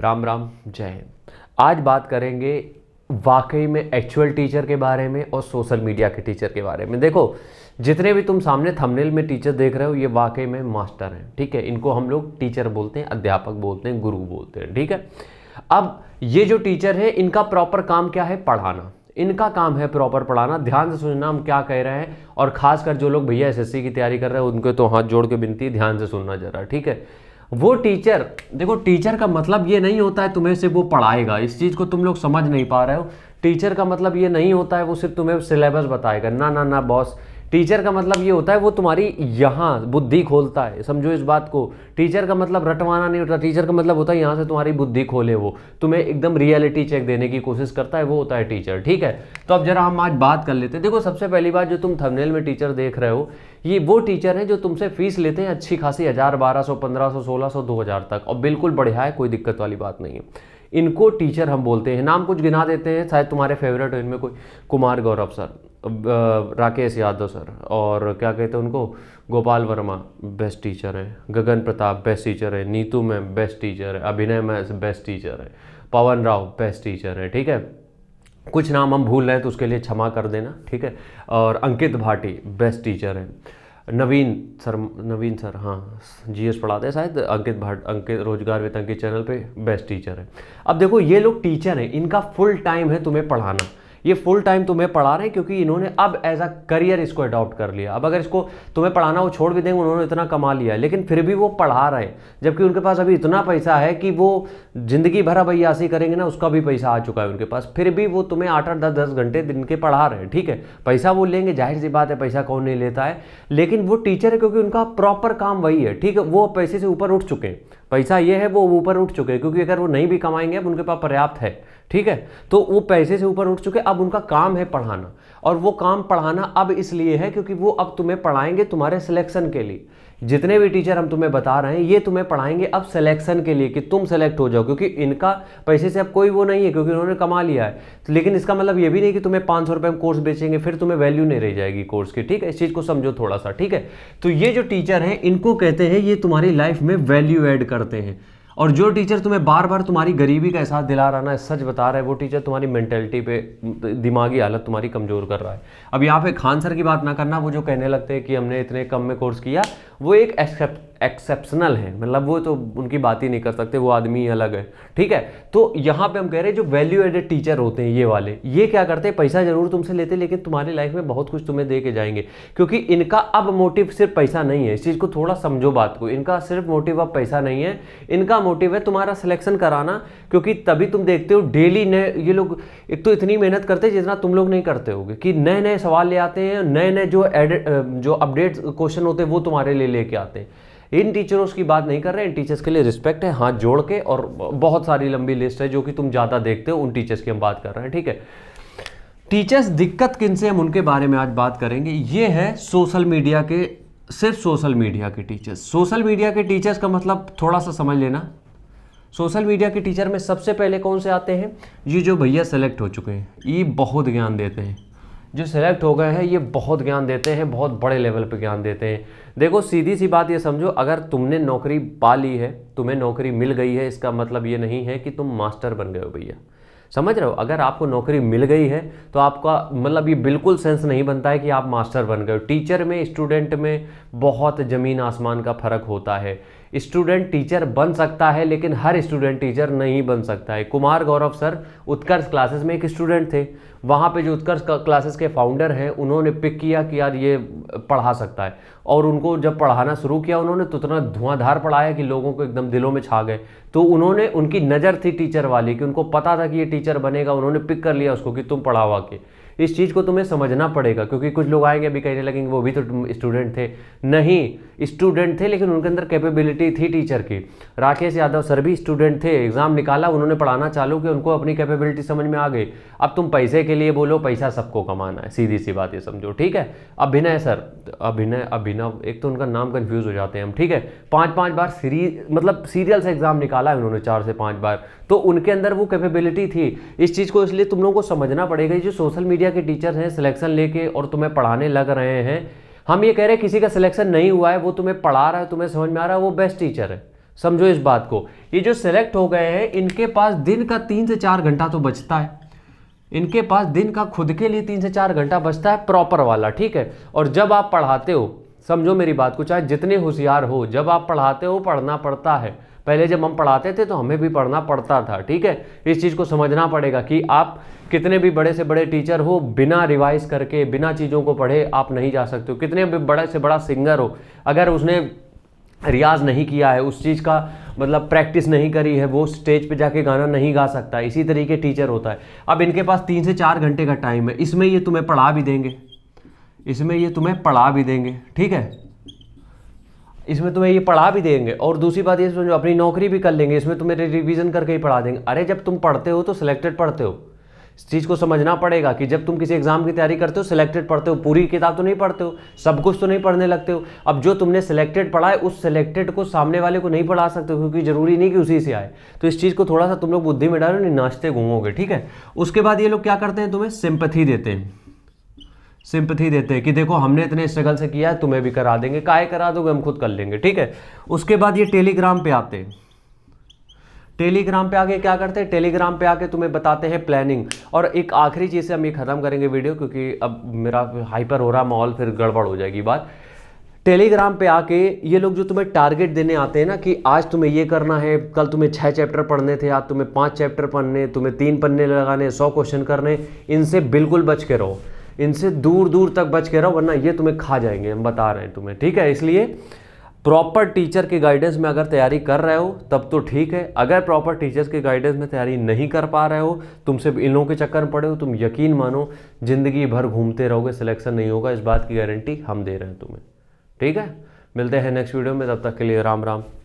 राम राम जय हिंद आज बात करेंगे वाकई में एक्चुअल टीचर के बारे में और सोशल मीडिया के टीचर के बारे में देखो जितने भी तुम सामने थंबनेल में टीचर देख रहे हो ये वाकई में मास्टर हैं ठीक है इनको हम लोग टीचर बोलते हैं अध्यापक बोलते हैं गुरु बोलते हैं ठीक है अब ये जो टीचर है इनका प्रॉपर काम क्या है पढ़ाना इनका काम है प्रॉपर पढ़ाना ध्यान से सुनना हम क्या कह रहे हैं और खासकर जो लोग भैया एसएससी की तैयारी कर रहे हैं उनके तो हाथ जोड़ के बिनती ध्यान से सुनना जरा ठीक है वो टीचर देखो टीचर का मतलब ये नहीं होता है तुम्हें सिर्फ वो पढ़ाएगा इस चीज़ को तुम लोग समझ नहीं पा रहे हो टीचर का मतलब ये नहीं होता है वो सिर्फ तुम्हें सिलेबस बताएगा ना ना ना बॉस टीचर का मतलब ये होता है वो तुम्हारी यहाँ बुद्धि खोलता है समझो इस बात को टीचर का मतलब रटवाना नहीं होता टीचर का मतलब होता है यहाँ से तुम्हारी बुद्धि खोले वो तुम्हें एकदम रियलिटी चेक देने की कोशिश करता है वो होता है टीचर ठीक है तो अब जरा हम आज बात कर लेते हैं देखो सबसे पहली बात जो तुम थमनेल में टीचर देख रहे हो ये वो टीचर हैं जो तुमसे फीस लेते हैं अच्छी खासी हज़ार बारह सौ पंद्रह सौ सोलह सौ दो हज़ार तक और बिल्कुल बढ़िया है कोई दिक्कत वाली बात नहीं है इनको टीचर हम बोलते हैं नाम कुछ गिना देते हैं शायद तुम्हारे फेवरेट हो इनमें कोई कुमार गौरव सर राकेश यादव सर और क्या कहते हैं उनको गोपाल वर्मा बेस्ट टीचर हैं गगन प्रताप बेस्ट टीचर हैं नीतू मैम बेस्ट टीचर है अभिनय मैम बेस्ट टीचर है पवन राव बेस्ट टीचर है ठीक है कुछ नाम हम भूल रहे हैं तो उसके लिए क्षमा कर देना ठीक है और अंकित भाटी बेस्ट टीचर हैं नवीन सर नवीन सर हाँ जी एस पढ़ाते हैं शायद अंकित भाट अंकित रोजगार वेतन के चैनल पे बेस्ट टीचर है अब देखो ये लोग टीचर हैं इनका फुल टाइम है तुम्हें पढ़ाना ये फुल टाइम तुम्हें पढ़ा रहे हैं क्योंकि इन्होंने अब एज अ करियर इसको अडॉप्ट कर लिया अब अगर इसको तुम्हें पढ़ाना वो छोड़ भी देंगे उन्होंने इतना कमा लिया लेकिन फिर भी वो पढ़ा रहे हैं जबकि उनके पास अभी इतना पैसा है कि वो ज़िंदगी भर भैयासी करेंगे ना उसका भी पैसा आ चुका है उनके पास फिर भी वो तुम्हें आठ आठ दस दस घंटे दिन के पढ़ा रहे हैं ठीक है पैसा वो लेंगे जाहिर सी बात है पैसा कौन नहीं लेता है लेकिन वो टीचर है क्योंकि उनका प्रॉपर काम वही है ठीक है वो पैसे से ऊपर उठ चुके हैं पैसा ये है वो ऊपर उठ चुके हैं क्योंकि अगर वो नहीं भी कमाएंगे अब उनके पास पर्याप्त है ठीक है तो वो पैसे से ऊपर उठ चुके अब उनका काम है पढ़ाना और वो काम पढ़ाना अब इसलिए है क्योंकि वो अब तुम्हें पढ़ाएंगे तुम्हारे सिलेक्शन के लिए जितने भी टीचर हम तुम्हें बता रहे हैं ये तुम्हें पढ़ाएंगे अब सिलेक्शन के लिए कि तुम सेलेक्ट हो जाओ क्योंकि इनका पैसे से अब कोई वो नहीं है क्योंकि उन्होंने कमा लिया है तो लेकिन इसका मतलब ये भी नहीं कि तुम्हें पाँच सौ रुपये में कोर्स बेचेंगे फिर तुम्हें वैल्यू नहीं रह जाएगी कोर्स की ठीक है इस चीज़ को समझो थोड़ा सा ठीक है तो ये जो टीचर हैं इनको कहते हैं ये तुम्हारी लाइफ में वैल्यू एड करते हैं और जो टीचर तुम्हें बार बार तुम्हारी गरीबी का एहसास दिला रहा ना सच बता रहा है वो टीचर तुम्हारी मैंटेलिटी पे दिमागी हालत तुम्हारी कमज़ोर कर रहा है अब यहाँ पे खान सर की बात ना करना वो जो कहने लगते हैं कि हमने इतने कम में कोर्स किया वो एक एक्सेप्शनल है मतलब वो तो उनकी बात ही नहीं कर सकते वो आदमी अलग है ठीक है तो यहाँ पे हम कह रहे हैं जो वैल्यू एडेड टीचर होते हैं ये वाले ये क्या करते हैं पैसा जरूर तुमसे लेते लेकिन तुम्हारी लाइफ में बहुत कुछ तुम्हें दे के जाएंगे क्योंकि इनका अब मोटिव सिर्फ पैसा नहीं है इस चीज़ को थोड़ा समझो बात को इनका सिर्फ मोटिव अब पैसा नहीं है इनका मोटिव है तुम्हारा सिलेक्शन कराना क्योंकि तभी तुम देखते हो डेली नए ये लोग एक तो इतनी मेहनत करते हैं जितना तुम लोग नहीं करते हो कि नए नए सवाल ले आते हैं नए नए जो एडेड जो अपडेट क्वेश्चन होते हैं वो तुम्हारे लिए लिए लेके आते हैं इन टीचरों की बात नहीं कर रहे इन टीचर्स के लिए रिस्पेक्ट है हाथ जोड़ के और बहुत सारी लंबी लिस्ट है जो कि तुम ज़्यादा देखते हो उन टीचर्स की हम बात कर रहे हैं ठीक है टीचर्स दिक्कत किन से हम उनके बारे में आज बात करेंगे ये है सोशल मीडिया के सिर्फ सोशल मीडिया के टीचर्स सोशल मीडिया के टीचर्स का मतलब थोड़ा सा समझ लेना सोशल मीडिया के टीचर में सबसे पहले कौन से आते हैं ये जो भैया सेलेक्ट हो चुके हैं ये बहुत ज्ञान देते हैं जो सिलेक्ट हो गए हैं ये बहुत ज्ञान देते हैं बहुत बड़े लेवल पे ज्ञान देते हैं देखो सीधी सी बात ये समझो अगर तुमने नौकरी पा ली है तुम्हें नौकरी मिल गई है इसका मतलब ये नहीं है कि तुम मास्टर बन गए हो भैया समझ रहे हो अगर आपको नौकरी मिल गई है तो आपका मतलब ये बिल्कुल सेंस नहीं बनता है कि आप मास्टर बन गए हो टीचर में स्टूडेंट में बहुत ज़मीन आसमान का फ़र्क होता है स्टूडेंट टीचर बन सकता है लेकिन हर स्टूडेंट टीचर नहीं बन सकता है कुमार गौरव सर उत्कर्ष क्लासेस में एक स्टूडेंट थे वहाँ पे जो उत्कर्ष क्लासेस के फाउंडर हैं उन्होंने पिक किया कि यार ये पढ़ा सकता है और उनको जब पढ़ाना शुरू किया उन्होंने तो उतना धुआंधार पढ़ाया कि लोगों को एकदम दिलों में छा गए तो उन्होंने उनकी नज़र थी टीचर वाली कि उनको पता था कि ये टीचर बनेगा उन्होंने पिक कर लिया उसको कि तुम पढ़ावा के इस चीज़ को तुम्हें समझना पड़ेगा क्योंकि कुछ लोग आएंगे अभी कहने लगेंगे वो भी तो स्टूडेंट थे नहीं स्टूडेंट थे लेकिन उनके अंदर कैपेबिलिटी थी टीचर की राकेश यादव सर भी स्टूडेंट थे एग्ज़ाम निकाला उन्होंने पढ़ाना चालू किया उनको अपनी कैपेबिलिटी समझ में आ गई अब तुम पैसे के लिए बोलो पैसा सबको कमाना है सीधी सी बात ये समझो ठीक है अभिनय सर अभिनय अभिनव एक तो उनका नाम कन्फ्यूज़ हो जाते हैं हम ठीक है पाँच पाँच बार सीरीज मतलब सीरियल से एग्ज़ाम निकाला है उन्होंने चार से पाँच बार तो उनके अंदर वो कैपेबिलिटी थी इस चीज़ को इसलिए तुम लोगों को समझना पड़ेगा जो सोशल मीडिया के टीचर हैं सिलेक्शन लेके और तुम्हें पढ़ाने लग रहे हैं हम ये कह रहे हैं किसी का सिलेक्शन नहीं हुआ है वो तुम्हें पढ़ा रहा है तुम्हें समझ में आ रहा है वो बेस्ट टीचर है समझो इस बात को ये जो सिलेक्ट हो गए हैं इनके पास दिन का तीन से चार घंटा तो बचता है इनके पास दिन का खुद के लिए तीन से चार घंटा बचता है प्रॉपर वाला ठीक है और जब आप पढ़ाते हो समझो मेरी बात को चाहे जितने होशियार हो जब आप पढ़ाते हो पढ़ना पड़ता है पहले जब हम पढ़ाते थे तो हमें भी पढ़ना पड़ता था ठीक है इस चीज़ को समझना पड़ेगा कि आप कितने भी बड़े से बड़े टीचर हो बिना रिवाइज करके बिना चीज़ों को पढ़े आप नहीं जा सकते हो कितने भी बड़े से बड़ा सिंगर हो अगर उसने रियाज नहीं किया है उस चीज़ का मतलब प्रैक्टिस नहीं करी है वो स्टेज पे जाके गाना नहीं गा सकता इसी तरीके टीचर होता है अब इनके पास तीन से चार घंटे का टाइम है इसमें ये तुम्हें पढ़ा भी देंगे इसमें ये तुम्हें पढ़ा भी देंगे ठीक है इसमें तुम्हें ये पढ़ा भी देंगे और दूसरी बात ये समझो अपनी नौकरी भी कर लेंगे इसमें तुम्हें रिवीजन करके ही पढ़ा देंगे अरे जब तुम पढ़ते हो तो सिलेक्टेड पढ़ते हो इस चीज़ को समझना पड़ेगा कि जब तुम किसी एग्जाम की तैयारी करते हो सिलेक्टेड पढ़ते हो पूरी किताब तो नहीं पढ़ते हो सब कुछ तो नहीं पढ़ने लगते हो अब जो तुमने सिलेक्टेड पढ़ा है उस सिलेक्टेड को सामने वाले को नहीं पढ़ा सकते हो क्योंकि जरूरी नहीं कि उसी से आए तो इस चीज़ को थोड़ा सा तुम लोग बुद्धि में डालो नहीं नाचते घूमोगे ठीक है उसके बाद ये लोग क्या करते हैं तुम्हें सिंपथी देते हैं सिंपथी देते हैं कि देखो हमने इतने स्ट्रगल से किया तुम्हें भी करा देंगे काय करा दोगे हम खुद कर लेंगे ठीक है उसके बाद ये टेलीग्राम पे आते हैं टेलीग्राम पे आगे क्या करते हैं टेलीग्राम पे आके तुम्हें बताते हैं प्लानिंग और एक आखिरी चीज़ से हम ये ख़त्म करेंगे वीडियो क्योंकि अब मेरा हाइपर हो रहा माहौल फिर गड़बड़ हो जाएगी बात टेलीग्राम पे आके ये लोग जो तुम्हें टारगेट देने आते हैं ना कि आज तुम्हें ये करना है कल तुम्हें छः चैप्टर पढ़ने थे आज तुम्हें पाँच चैप्टर पढ़ने तुम्हें तीन पन्ने लगाने सौ क्वेश्चन करने इनसे बिल्कुल बच के रहो इनसे दूर दूर तक बच के रहो वरना ये तुम्हें खा जाएंगे हम बता रहे हैं तुम्हें ठीक है इसलिए प्रॉपर टीचर के गाइडेंस में अगर तैयारी कर रहे हो तब तो ठीक है अगर प्रॉपर टीचर्स के गाइडेंस में तैयारी नहीं कर पा रहे हो सिर्फ इन लोगों के चक्कर में पड़े हो तुम यकीन मानो ज़िंदगी भर घूमते रहोगे सिलेक्शन नहीं होगा इस बात की गारंटी हम दे रहे हैं तुम्हें ठीक है मिलते हैं नेक्स्ट वीडियो में तब तक के लिए राम राम